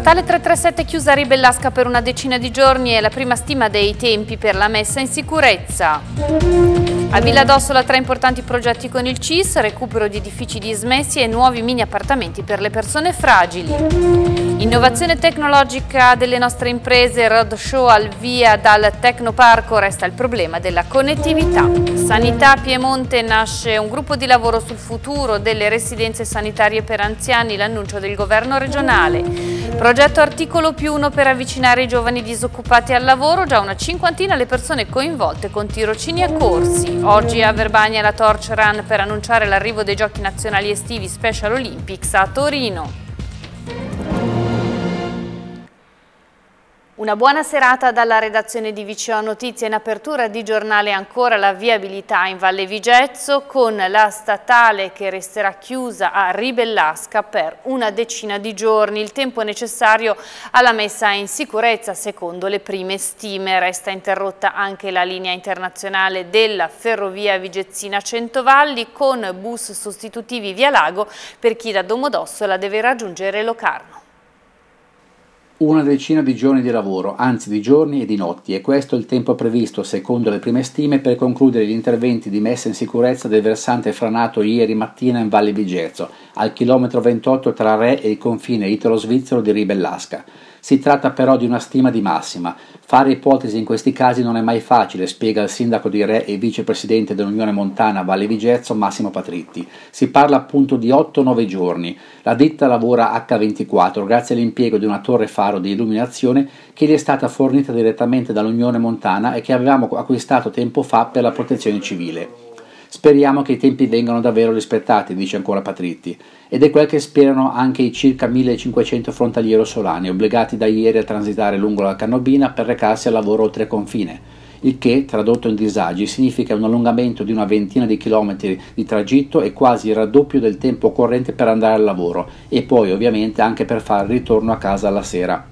Statale 337 chiusa a Ribellasca per una decina di giorni è la prima stima dei tempi per la messa in sicurezza. A Villa Dossola tre importanti progetti con il CIS, recupero di edifici dismessi e nuovi mini appartamenti per le persone fragili. Innovazione tecnologica delle nostre imprese, roadshow al via dal Tecnoparco, resta il problema della connettività. Sanità Piemonte nasce un gruppo di lavoro sul futuro delle residenze sanitarie per anziani, l'annuncio del governo regionale. Progetto articolo più uno per avvicinare i giovani disoccupati al lavoro, già una cinquantina le persone coinvolte con tirocini a corsi. Oggi a Verbania la Torch Run per annunciare l'arrivo dei giochi nazionali estivi Special Olympics a Torino. Una buona serata dalla redazione di Viceo Notizie. In apertura di giornale ancora la viabilità in Valle Vigezzo con la statale che resterà chiusa a Ribellasca per una decina di giorni. Il tempo necessario alla messa in sicurezza secondo le prime stime. Resta interrotta anche la linea internazionale della ferrovia Vigezzina Centovalli con bus sostitutivi via Lago per chi da Domodossola deve raggiungere Locarno una decina di giorni di lavoro, anzi di giorni e di notti, e questo è il tempo previsto, secondo le prime stime, per concludere gli interventi di messa in sicurezza del versante franato ieri mattina in Valle Vigerzo, al chilometro 28 tra Re e il confine italo-svizzero di Ribellasca. Si tratta però di una stima di massima. Fare ipotesi in questi casi non è mai facile, spiega il sindaco di Re e vicepresidente dell'Unione Montana Valle Vigezzo Massimo Patritti. Si parla appunto di 8-9 giorni. La ditta lavora H24 grazie all'impiego di una torre faro di illuminazione che gli è stata fornita direttamente dall'Unione Montana e che avevamo acquistato tempo fa per la protezione civile. Speriamo che i tempi vengano davvero rispettati, dice ancora Patritti, ed è quel che sperano anche i circa 1500 frontalieri solani, obbligati da ieri a transitare lungo la Cannobina per recarsi al lavoro oltre confine, il che, tradotto in disagi, significa un allungamento di una ventina di chilometri di tragitto e quasi il raddoppio del tempo occorrente per andare al lavoro e poi ovviamente anche per fare il ritorno a casa alla sera.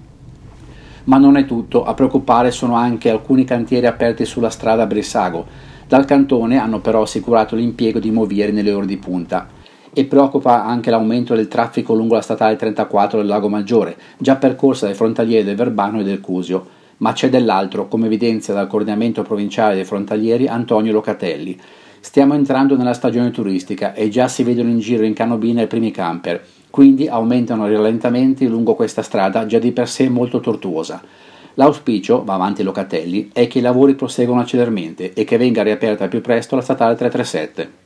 Ma non è tutto, a preoccupare sono anche alcuni cantieri aperti sulla strada Brissago, dal cantone hanno però assicurato l'impiego di movieri nelle ore di punta e preoccupa anche l'aumento del traffico lungo la statale 34 del Lago Maggiore, già percorsa dai frontalieri del Verbano e del Cusio. Ma c'è dell'altro, come evidenzia dal coordinamento provinciale dei frontalieri Antonio Locatelli. Stiamo entrando nella stagione turistica e già si vedono in giro in canobina i primi camper, quindi aumentano i rallentamenti lungo questa strada già di per sé molto tortuosa. L'auspicio, va avanti Locatelli, è che i lavori proseguano celermente e che venga riaperta al più presto la statale 337.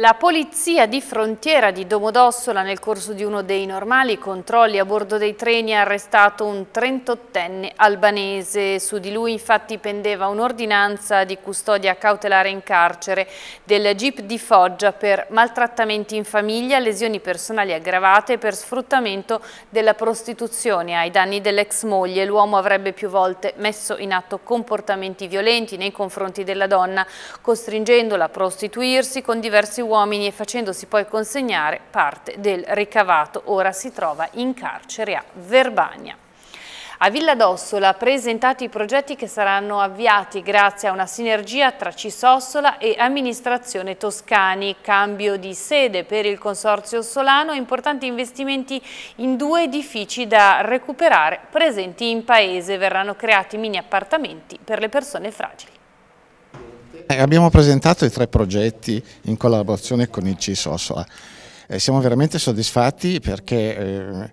La polizia di frontiera di Domodossola nel corso di uno dei normali controlli a bordo dei treni ha arrestato un 38enne albanese. Su di lui infatti pendeva un'ordinanza di custodia cautelare in carcere del jeep di Foggia per maltrattamenti in famiglia, lesioni personali aggravate e per sfruttamento della prostituzione ai danni dell'ex moglie. L'uomo avrebbe più volte messo in atto comportamenti violenti nei confronti della donna, costringendola a prostituirsi con diversi uomini e facendosi poi consegnare parte del ricavato. Ora si trova in carcere a Verbania. A Villa d'Ossola presentati i progetti che saranno avviati grazie a una sinergia tra Cisossola e Amministrazione Toscani, cambio di sede per il Consorzio Solano e importanti investimenti in due edifici da recuperare presenti in paese. Verranno creati mini appartamenti per le persone fragili. Eh, abbiamo presentato i tre progetti in collaborazione con il CIS Ossola. Eh, siamo veramente soddisfatti perché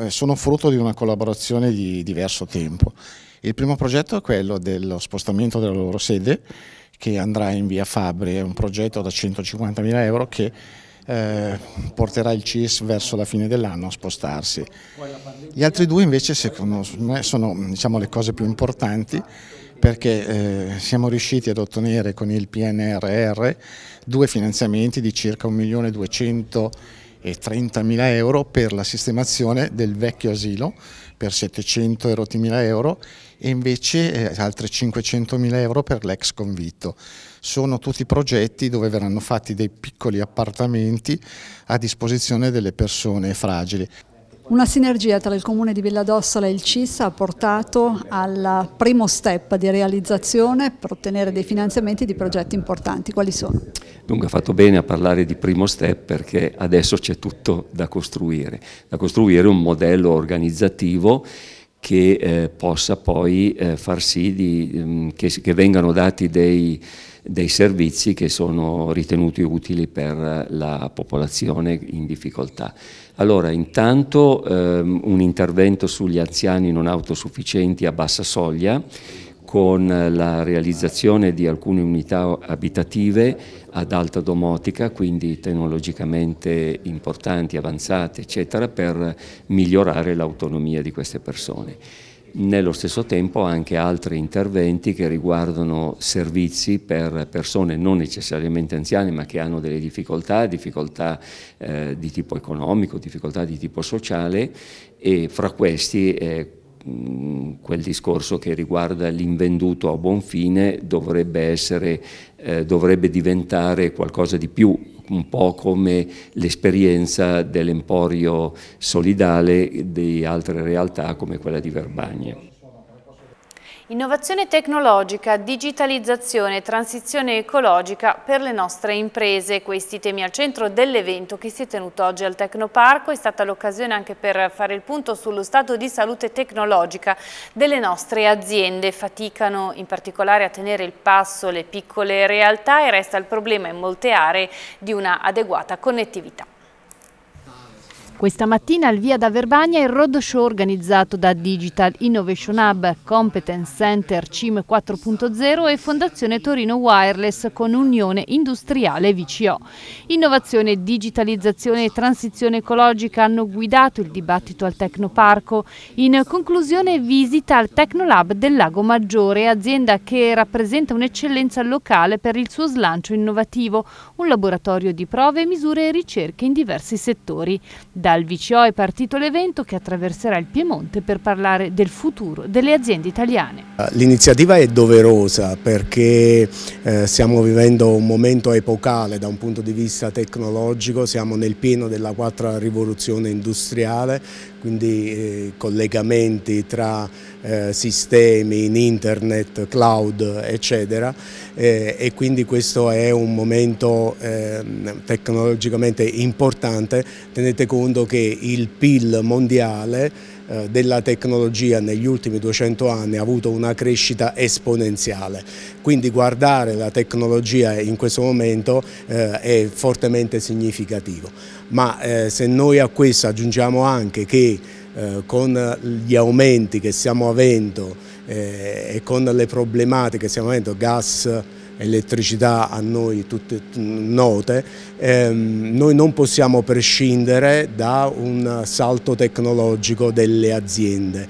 eh, sono frutto di una collaborazione di diverso tempo. Il primo progetto è quello dello spostamento della loro sede che andrà in via Fabri, è un progetto da 150.000 euro che eh, porterà il CIS verso la fine dell'anno a spostarsi. Gli altri due invece secondo me sono diciamo, le cose più importanti perché eh, siamo riusciti ad ottenere con il PNRR due finanziamenti di circa 1.230.000 euro per la sistemazione del vecchio asilo per 700 erotti mila euro e invece eh, altri 500 mila euro per l'ex convitto. Sono tutti progetti dove verranno fatti dei piccoli appartamenti a disposizione delle persone fragili. Una sinergia tra il Comune di Villadossola e il CIS ha portato al primo step di realizzazione per ottenere dei finanziamenti di progetti importanti. Quali sono? Dunque ha fatto bene a parlare di primo step perché adesso c'è tutto da costruire, da costruire un modello organizzativo che eh, possa poi eh, far sì di, mm, che, che, vengano dati dei, dei servizi che sono ritenuti utili per la popolazione in difficoltà. Allora, intanto ehm, un intervento sugli anziani non autosufficienti a bassa soglia con la realizzazione di alcune unità abitative ad alta domotica, quindi tecnologicamente importanti, avanzate, eccetera, per migliorare l'autonomia di queste persone nello stesso tempo anche altri interventi che riguardano servizi per persone non necessariamente anziane ma che hanno delle difficoltà, difficoltà eh, di tipo economico, difficoltà di tipo sociale e fra questi eh, quel discorso che riguarda l'invenduto a buon fine dovrebbe, essere, eh, dovrebbe diventare qualcosa di più un po' come l'esperienza dell'emporio solidale di altre realtà come quella di Verbagna. Innovazione tecnologica, digitalizzazione e transizione ecologica per le nostre imprese. Questi temi al centro dell'evento che si è tenuto oggi al Tecnoparco. È stata l'occasione anche per fare il punto sullo stato di salute tecnologica delle nostre aziende. Faticano in particolare a tenere il passo le piccole realtà e resta il problema in molte aree di una adeguata connettività. Questa mattina al Via da Verbania il roadshow organizzato da Digital Innovation Hub, Competence Center CIM 4.0 e Fondazione Torino Wireless con Unione Industriale VCO. Innovazione, digitalizzazione e transizione ecologica hanno guidato il dibattito al Tecnoparco. In conclusione visita al Tecnolab del Lago Maggiore, azienda che rappresenta un'eccellenza locale per il suo slancio innovativo, un laboratorio di prove, misure e ricerche in diversi settori. Da dal VCO è partito l'evento che attraverserà il Piemonte per parlare del futuro delle aziende italiane. Eh, l'iniziativa è doverosa perché eh, stiamo vivendo un momento epocale da un punto di vista tecnologico, siamo nel pieno della quarta rivoluzione industriale, quindi eh, collegamenti tra eh, sistemi in internet, cloud eccetera eh, e quindi questo è un momento ehm, tecnologicamente importante, tenete conto che il PIL mondiale eh, della tecnologia negli ultimi 200 anni ha avuto una crescita esponenziale, quindi guardare la tecnologia in questo momento eh, è fortemente significativo ma eh, se noi a questo aggiungiamo anche che eh, con gli aumenti che stiamo avendo eh, e con le problematiche che stiamo avendo, gas, elettricità a noi tutte note, ehm, noi non possiamo prescindere da un salto tecnologico delle aziende.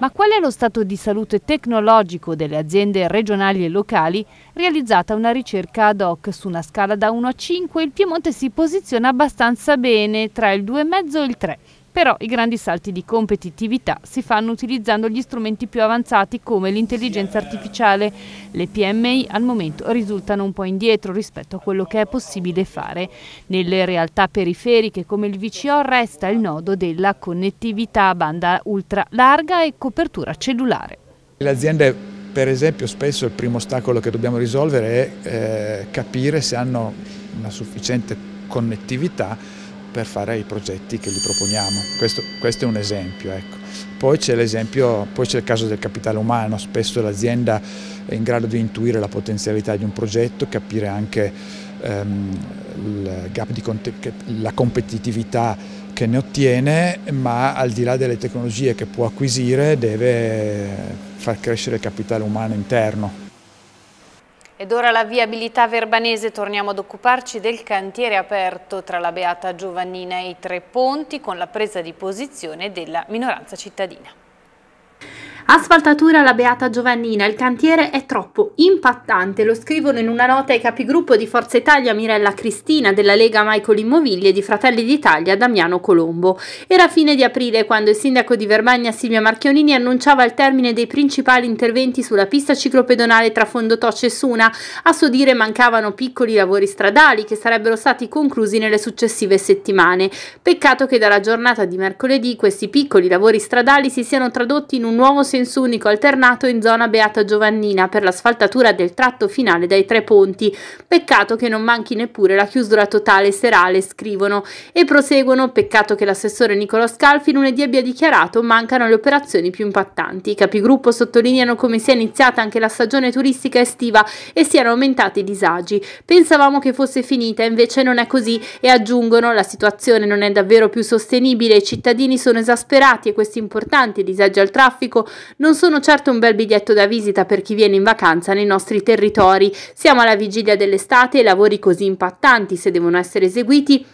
Ma qual è lo stato di salute tecnologico delle aziende regionali e locali? Realizzata una ricerca ad hoc su una scala da 1 a 5, il Piemonte si posiziona abbastanza bene tra il 2,5 e il 3. Però i grandi salti di competitività si fanno utilizzando gli strumenti più avanzati come l'intelligenza artificiale. Le PMI al momento risultano un po' indietro rispetto a quello che è possibile fare. Nelle realtà periferiche come il VCO resta il nodo della connettività a banda ultra larga e copertura cellulare. Le aziende per esempio spesso il primo ostacolo che dobbiamo risolvere è eh, capire se hanno una sufficiente connettività per fare i progetti che gli proponiamo. Questo, questo è un esempio. Ecco. Poi c'è il caso del capitale umano, spesso l'azienda è in grado di intuire la potenzialità di un progetto, capire anche ehm, la competitività che ne ottiene, ma al di là delle tecnologie che può acquisire deve far crescere il capitale umano interno. Ed ora la viabilità verbanese, torniamo ad occuparci del cantiere aperto tra la Beata Giovannina e i Tre Ponti con la presa di posizione della minoranza cittadina. Asfaltatura alla Beata Giovannina, il cantiere è troppo impattante, lo scrivono in una nota ai capigruppo di Forza Italia Mirella Cristina, della Lega Michael Immovigli e di Fratelli d'Italia Damiano Colombo. Era fine di aprile quando il sindaco di Vermagna Silvia Marchionini annunciava il termine dei principali interventi sulla pista ciclopedonale tra Fondotocce e Suna. A suo dire mancavano piccoli lavori stradali che sarebbero stati conclusi nelle successive settimane. Peccato che dalla giornata di mercoledì questi piccoli lavori stradali si siano tradotti in un nuovo senso senso unico alternato in zona Beata Giovannina per la sfaltatura del tratto finale dai tre ponti. Peccato che non manchi neppure la chiusura totale serale, scrivono. E proseguono, peccato che l'assessore Nicola Scalfi lunedì abbia dichiarato mancano le operazioni più impattanti. I capigruppo sottolineano come sia iniziata anche la stagione turistica estiva e siano aumentati i disagi. Pensavamo che fosse finita, invece non è così e aggiungono la situazione non è davvero più sostenibile, i cittadini sono esasperati e questi importanti disagi al traffico non sono certo un bel biglietto da visita per chi viene in vacanza nei nostri territori. Siamo alla vigilia dell'estate e lavori così impattanti, se devono essere eseguiti,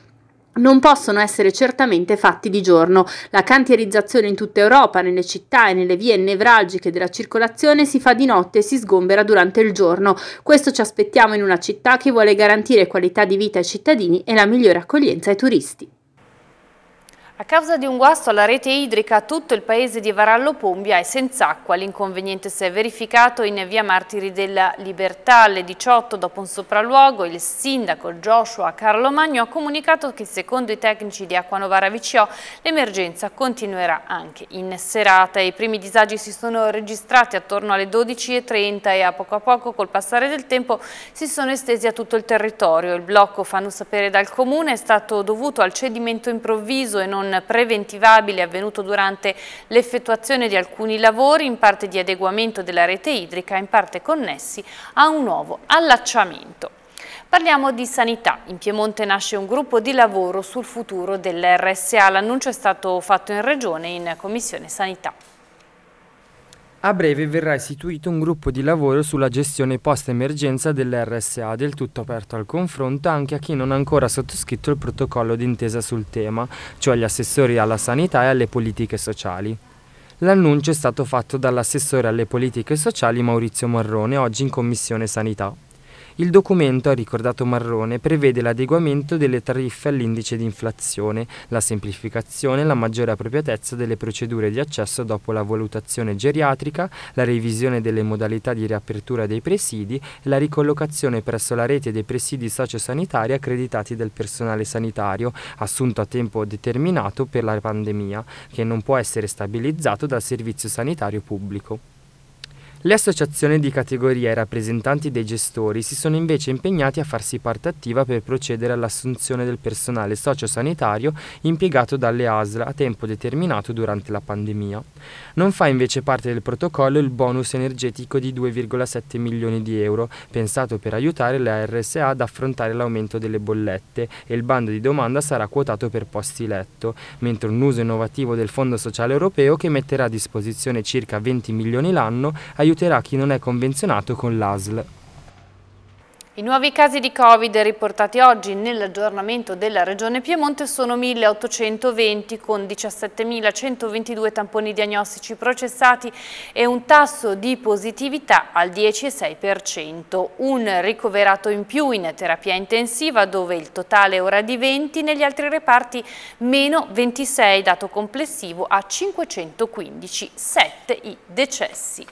non possono essere certamente fatti di giorno. La cantierizzazione in tutta Europa, nelle città e nelle vie nevralgiche della circolazione si fa di notte e si sgombera durante il giorno. Questo ci aspettiamo in una città che vuole garantire qualità di vita ai cittadini e la migliore accoglienza ai turisti. A causa di un guasto alla rete idrica, tutto il paese di Varallo Pombia è senza acqua. L'inconveniente si è verificato in via Martiri della Libertà. Alle 18, dopo un sopralluogo, il sindaco Joshua Carlo Magno ha comunicato che, secondo i tecnici di Acquanovara VCO, l'emergenza continuerà anche in serata. I primi disagi si sono registrati attorno alle 12.30 e a poco a poco, col passare del tempo, si sono estesi a tutto il territorio. Il blocco, fanno sapere dal comune, è stato dovuto al cedimento improvviso e non non preventivabile avvenuto durante l'effettuazione di alcuni lavori, in parte di adeguamento della rete idrica, in parte connessi a un nuovo allacciamento. Parliamo di sanità. In Piemonte nasce un gruppo di lavoro sul futuro dell'RSA. L'annuncio è stato fatto in Regione in Commissione Sanità. A breve verrà istituito un gruppo di lavoro sulla gestione post-emergenza dell'RSA, del tutto aperto al confronto anche a chi non ha ancora sottoscritto il protocollo d'intesa sul tema, cioè gli assessori alla sanità e alle politiche sociali. L'annuncio è stato fatto dall'assessore alle politiche sociali Maurizio Marrone oggi in Commissione Sanità. Il documento, ha ricordato Marrone, prevede l'adeguamento delle tariffe all'indice di inflazione, la semplificazione e la maggiore appropriatezza delle procedure di accesso dopo la valutazione geriatrica, la revisione delle modalità di riapertura dei presidi e la ricollocazione presso la rete dei presidi sociosanitari accreditati del personale sanitario, assunto a tempo determinato per la pandemia, che non può essere stabilizzato dal servizio sanitario pubblico. Le associazioni di categoria e rappresentanti dei gestori si sono invece impegnati a farsi parte attiva per procedere all'assunzione del personale sociosanitario impiegato dalle ASL a tempo determinato durante la pandemia. Non fa invece parte del protocollo il bonus energetico di 2,7 milioni di euro, pensato per aiutare la RSA ad affrontare l'aumento delle bollette e il bando di domanda sarà quotato per posti letto, mentre un uso innovativo del Fondo Sociale Europeo che metterà a disposizione circa 20 milioni l'anno aiuterà aiuterà chi non è convenzionato con l'ASL. I nuovi casi di Covid riportati oggi nell'aggiornamento della Regione Piemonte sono 1.820 con 17.122 tamponi diagnostici processati e un tasso di positività al 10,6%. Un ricoverato in più in terapia intensiva dove il totale è ora di 20, negli altri reparti meno 26, dato complessivo a 515, 7 i decessi.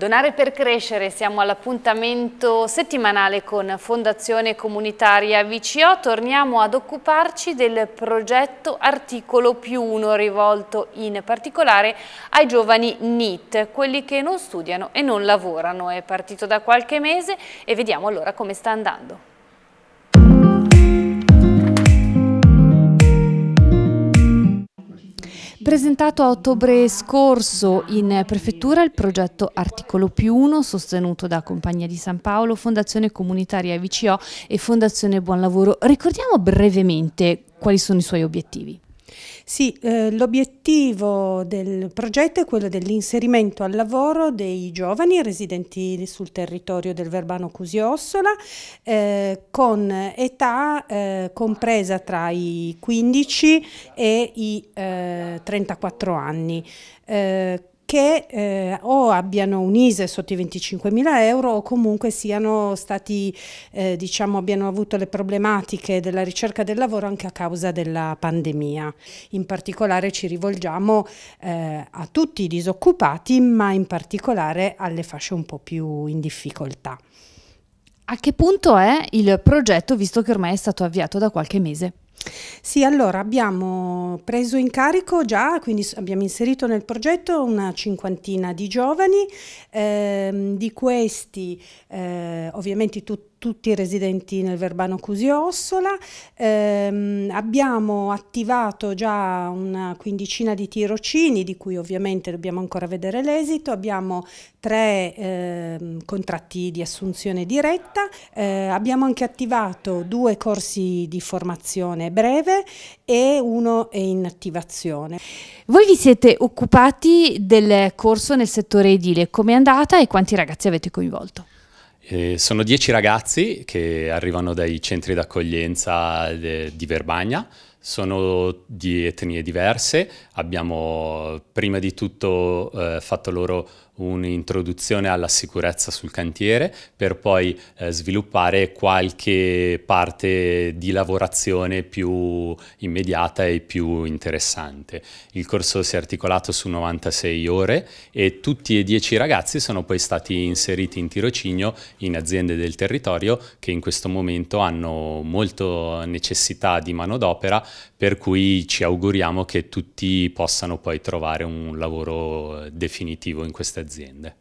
Donare per crescere, siamo all'appuntamento settimanale con Fondazione Comunitaria VCO, torniamo ad occuparci del progetto Articolo più 1 rivolto in particolare ai giovani NIT, quelli che non studiano e non lavorano. È partito da qualche mese e vediamo allora come sta andando. presentato a ottobre scorso in prefettura il progetto Articolo più 1 sostenuto da Compagnia di San Paolo, Fondazione Comunitaria VCO e Fondazione Buon Lavoro. Ricordiamo brevemente quali sono i suoi obiettivi. Sì, eh, l'obiettivo del progetto è quello dell'inserimento al lavoro dei giovani residenti sul territorio del Verbano Cusiossola eh, con età eh, compresa tra i 15 e i 34 eh, anni eh, che eh, o abbiano un ISE sotto i 25 mila euro o comunque siano stati, eh, diciamo, abbiano avuto le problematiche della ricerca del lavoro anche a causa della pandemia. In particolare ci rivolgiamo eh, a tutti i disoccupati, ma in particolare alle fasce un po' più in difficoltà. A che punto è il progetto, visto che ormai è stato avviato da qualche mese? Sì, allora abbiamo preso in carico già, quindi abbiamo inserito nel progetto una cinquantina di giovani, ehm, di questi eh, ovviamente tutti tutti i residenti nel Verbano Cusiossola, eh, abbiamo attivato già una quindicina di tirocini di cui ovviamente dobbiamo ancora vedere l'esito, abbiamo tre eh, contratti di assunzione diretta, eh, abbiamo anche attivato due corsi di formazione breve e uno è in attivazione. Voi vi siete occupati del corso nel settore edile, com'è andata e quanti ragazzi avete coinvolto? Eh, sono dieci ragazzi che arrivano dai centri d'accoglienza di Verbagna, sono di etnie diverse, abbiamo prima di tutto eh, fatto loro un'introduzione alla sicurezza sul cantiere per poi eh, sviluppare qualche parte di lavorazione più immediata e più interessante. Il corso si è articolato su 96 ore e tutti e 10 i ragazzi sono poi stati inseriti in tirocinio in aziende del territorio che in questo momento hanno molto necessità di manodopera per cui ci auguriamo che tutti possano poi trovare un lavoro eh, definitivo in queste aziende aziende.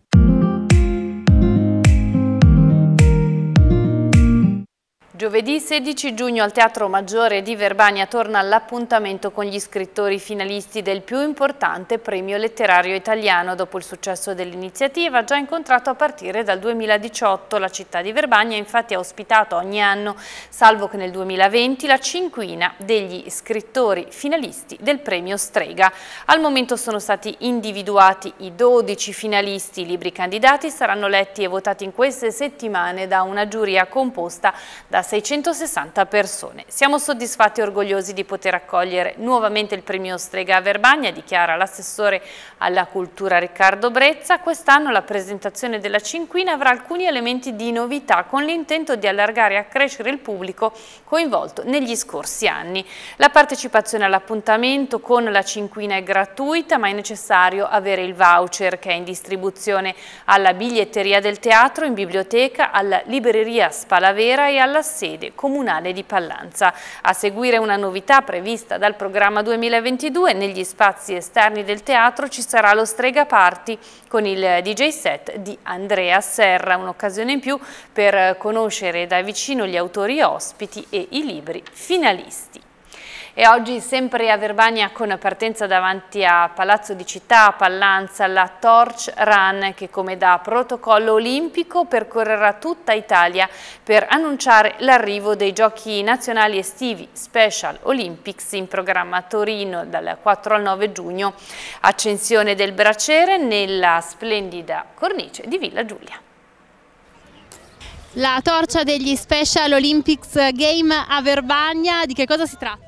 Giovedì 16 giugno al Teatro Maggiore di Verbania torna l'appuntamento con gli scrittori finalisti del più importante premio letterario italiano. Dopo il successo dell'iniziativa, già incontrato a partire dal 2018, la città di Verbania infatti ha ospitato ogni anno, salvo che nel 2020, la cinquina degli scrittori finalisti del premio Strega. Al momento sono stati individuati i 12 finalisti. I libri candidati saranno letti e votati in queste settimane da una giuria composta da 660 persone. Siamo soddisfatti e orgogliosi di poter accogliere nuovamente il premio Strega a Verbagna, dichiara l'assessore alla cultura Riccardo Brezza. Quest'anno la presentazione della cinquina avrà alcuni elementi di novità con l'intento di allargare e accrescere il pubblico coinvolto negli scorsi anni. La partecipazione all'appuntamento con la cinquina è gratuita ma è necessario avere il voucher che è in distribuzione alla biglietteria del teatro, in biblioteca, alla libreria Spalavera e alla sede comunale di Pallanza. A seguire una novità prevista dal programma 2022, negli spazi esterni del teatro ci sarà lo Strega Party con il DJ set di Andrea Serra, un'occasione in più per conoscere da vicino gli autori ospiti e i libri finalisti. E oggi sempre a Verbania con partenza davanti a Palazzo di Città, a Pallanza, la Torch Run che come da protocollo olimpico percorrerà tutta Italia per annunciare l'arrivo dei giochi nazionali estivi Special Olympics in programma a Torino dal 4 al 9 giugno, accensione del braciere nella splendida cornice di Villa Giulia. La torcia degli Special Olympics Game a Verbania, di che cosa si tratta?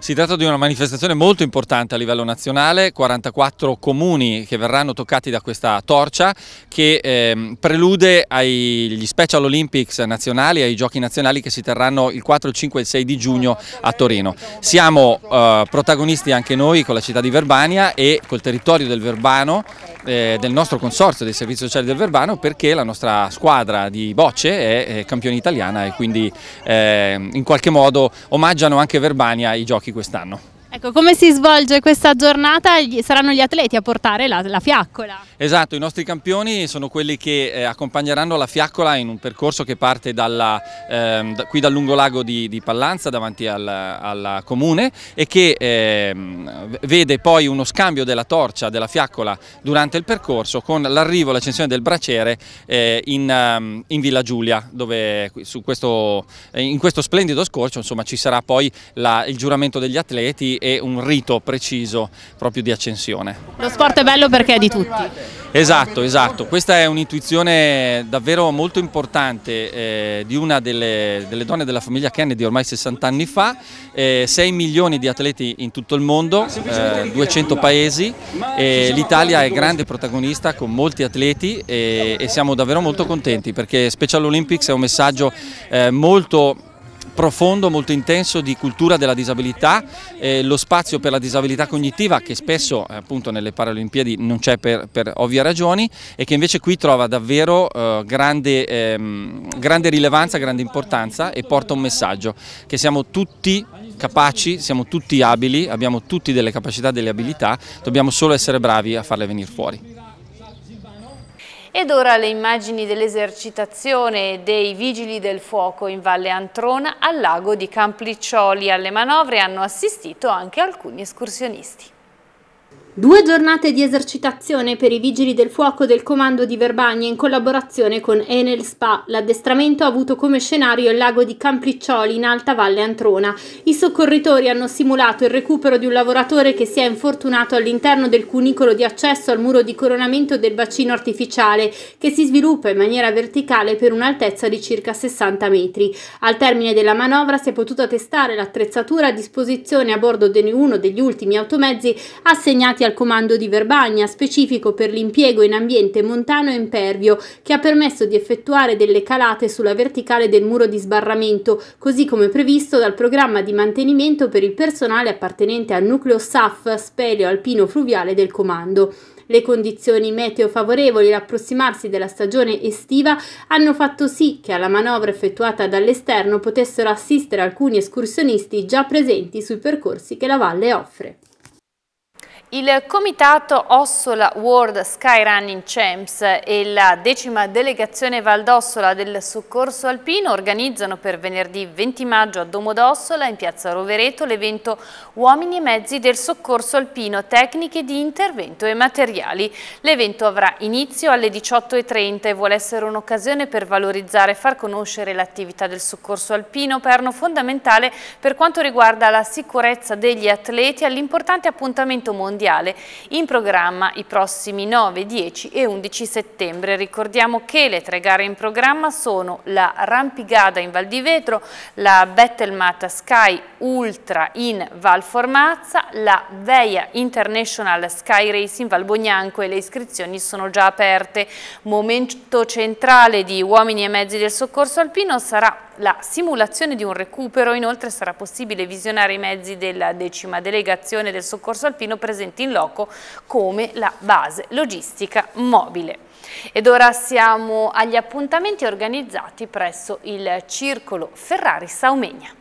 Si tratta di una manifestazione molto importante a livello nazionale, 44 comuni che verranno toccati da questa torcia che eh, prelude agli Special Olympics nazionali, ai giochi nazionali che si terranno il 4, il 5 e il 6 di giugno a Torino. Siamo eh, protagonisti anche noi con la città di Verbania e col territorio del Verbano eh, del nostro consorzio dei servizi sociali del Verbano perché la nostra squadra di bocce è, è eh, campione italiana e quindi ehm, in qualche modo omaggiano anche Verbania i giochi Fiaschi quest'anno. Ecco, come si svolge questa giornata? Saranno gli atleti a portare la, la fiaccola? Esatto, i nostri campioni sono quelli che eh, accompagneranno la fiaccola in un percorso che parte dalla, eh, da, qui dal lungolago di, di Pallanza davanti al, comune e che eh, vede poi uno scambio della torcia della fiaccola durante il percorso con l'arrivo e l'accensione del braciere eh, in, ehm, in, Villa Giulia dove questo, eh, in questo splendido scorcio insomma, ci sarà poi la, il giuramento degli atleti e un rito preciso proprio di accensione. Lo sport è bello perché è di tutti. Esatto, esatto. Questa è un'intuizione davvero molto importante eh, di una delle, delle, donne della famiglia Kennedy ormai 60 anni fa, eh, 6 milioni di atleti in tutto il mondo, eh, 200 paesi, l'Italia è grande protagonista con molti atleti e, e, siamo davvero molto contenti perché Special Olympics è un messaggio eh, molto profondo, molto intenso di cultura della disabilità, eh, lo spazio per la disabilità cognitiva che spesso eh, appunto nelle Paralimpiadi non c'è per, per, ovvie ragioni e che invece qui trova davvero eh, grande, ehm, grande rilevanza, grande importanza e porta un messaggio che siamo tutti capaci, siamo tutti abili, abbiamo tutti delle capacità, delle abilità, dobbiamo solo essere bravi a farle venire fuori. Ed ora le immagini dell'esercitazione dei Vigili del Fuoco in Valle Antrona al lago di Campliccioli. Alle manovre hanno assistito anche alcuni escursionisti. Due giornate di esercitazione per i vigili del fuoco del comando di Verbagna in collaborazione con Enel Spa. L'addestramento ha avuto come scenario il lago di Campriccioli in Alta Valle Antrona. I soccorritori hanno simulato il recupero di un lavoratore che si è infortunato all'interno del cunicolo di accesso al muro di coronamento del bacino artificiale che si sviluppa in maniera verticale per un'altezza di circa 60 metri. Al termine della manovra si è potuta testare l'attrezzatura a disposizione a bordo di uno degli ultimi automezzi assegnati al al comando di Verbagna, specifico per l'impiego in ambiente montano e impervio, che ha permesso di effettuare delle calate sulla verticale del muro di sbarramento, così come previsto dal programma di mantenimento per il personale appartenente al nucleo SAF, speleo Alpino Fluviale del comando. Le condizioni meteo favorevoli e l'approssimarsi della stagione estiva hanno fatto sì che alla manovra effettuata dall'esterno potessero assistere alcuni escursionisti già presenti sui percorsi che la valle offre. Il comitato Ossola World Skyrunning Champs e la decima delegazione Valdossola del Soccorso Alpino organizzano per venerdì 20 maggio a Domodossola in piazza Rovereto l'evento Uomini e Mezzi del Soccorso Alpino, Tecniche di Intervento e Materiali. L'evento avrà inizio alle 18.30 e vuole essere un'occasione per valorizzare e far conoscere l'attività del soccorso alpino, perno fondamentale per quanto riguarda la sicurezza degli atleti all'importante appuntamento mondiale mondiale in programma i prossimi 9, 10 e 11 settembre. Ricordiamo che le tre gare in programma sono la Rampigada in Val di Vetro, la Bettelmata Sky Ultra in Val Formazza, la Veia International Sky Race in Val Bognanco e le iscrizioni sono già aperte. Momento centrale di Uomini e Mezzi del Soccorso Alpino sarà la simulazione di un recupero, inoltre sarà possibile visionare i mezzi della decima delegazione del soccorso alpino presenti in loco come la base logistica mobile. Ed ora siamo agli appuntamenti organizzati presso il Circolo Ferrari Saumegna.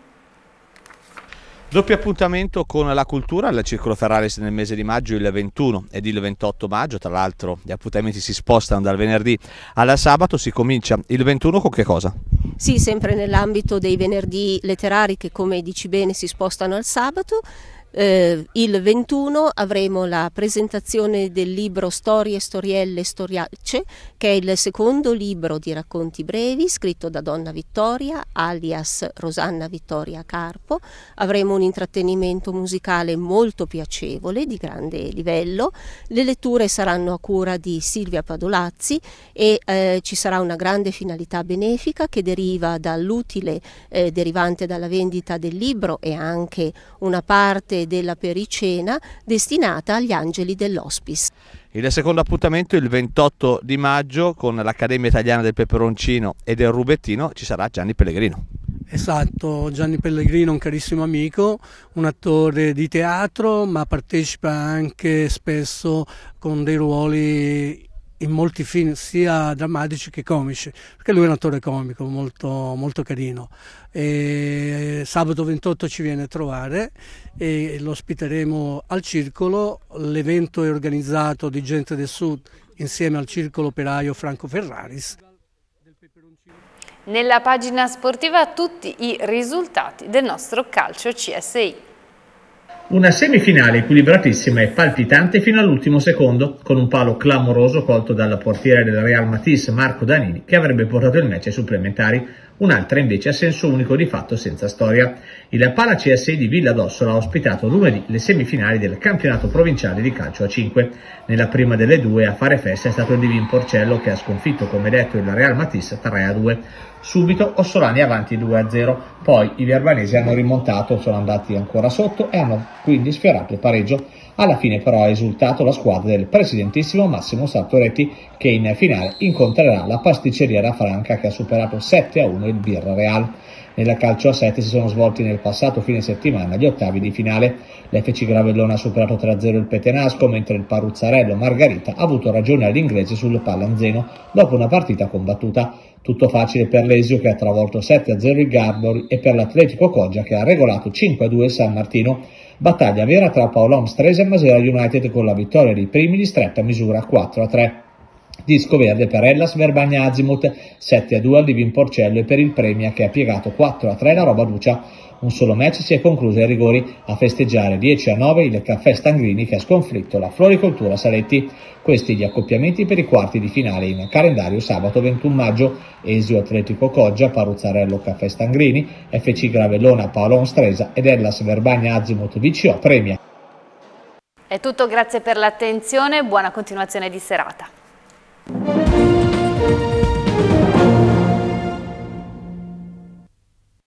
Doppio appuntamento con la cultura il Circolo Ferrari nel mese di maggio il 21 ed il 28 maggio, tra l'altro gli appuntamenti si spostano dal venerdì al sabato, si comincia il 21 con che cosa? Sì, sempre nell'ambito dei venerdì letterari che come dici bene si spostano al sabato. Eh, il 21 avremo la presentazione del libro Storie, Storielle, Storiacce, che è il secondo libro di racconti brevi scritto da Donna Vittoria, alias Rosanna Vittoria Carpo. Avremo un intrattenimento musicale molto piacevole, di grande livello. Le letture saranno a cura di Silvia Padolazzi e eh, ci sarà una grande finalità benefica che deriva dall'utile eh, derivante dalla vendita del libro e anche una parte della pericena destinata agli angeli dell'ospice. Il secondo appuntamento il 28 di maggio con l'Accademia Italiana del Peperoncino e del Rubettino ci sarà Gianni Pellegrino. Esatto, Gianni Pellegrino è un carissimo amico, un attore di teatro ma partecipa anche spesso con dei ruoli in molti film sia drammatici che comici, perché lui è un attore comico molto, molto carino. E sabato 28 ci viene a trovare e lo ospiteremo al circolo, l'evento è organizzato di Gente del Sud insieme al circolo operaio Franco Ferraris. Nella pagina sportiva tutti i risultati del nostro calcio CSI. Una semifinale equilibratissima e palpitante fino all'ultimo secondo, con un palo clamoroso colto dal portiere del Real Matisse Marco Danini che avrebbe portato il match ai supplementari, un'altra invece a senso unico di fatto senza storia. Il Pala CSI di Villa d'Ossola ha ospitato lunedì le semifinali del campionato provinciale di calcio a 5. Nella prima delle due a fare festa è stato il Divin Porcello che ha sconfitto come detto il Real Matisse 3 a 2 subito Ossolani avanti 2-0, poi i verbanesi hanno rimontato, sono andati ancora sotto e hanno quindi sfiorato il pareggio. Alla fine però ha esultato la squadra del presidentissimo Massimo Sartoretti che in finale incontrerà la pasticceria Franca che ha superato 7-1 il Birra Real. Nella calcio a 7 si sono svolti nel passato fine settimana gli ottavi di finale. L'FC Gravellona ha superato 3-0 il Petenasco, mentre il Paruzzarello Margarita ha avuto ragione all'inglese sul Pallanzeno dopo una partita combattuta. Tutto facile per l'Esio che ha travolto 7-0 il Gabor e per l'Atletico Coggia che ha regolato 5-2 il San Martino. Battaglia vera tra Paolo Omstrese e Masera United con la vittoria dei primi di stretta misura 4-3. Disco verde per Ellas Verbagna Azimut, 7-2 al Livin Porcello e per il Premia che ha piegato 4-3 la Roba Lucia. Un solo match si è concluso ai rigori a festeggiare 10 a 9 il caffè Stangrini che ha sconfitto la Floricoltura Saletti. Questi gli accoppiamenti per i quarti di finale in calendario sabato 21 maggio. Esio Atletico Coggia, Paruzzarello Caffè Stangrini, FC Gravellona Paolo Onstresa ed Ellas Verbagna Azimut VCO Premia. È tutto, grazie per l'attenzione e buona continuazione di serata.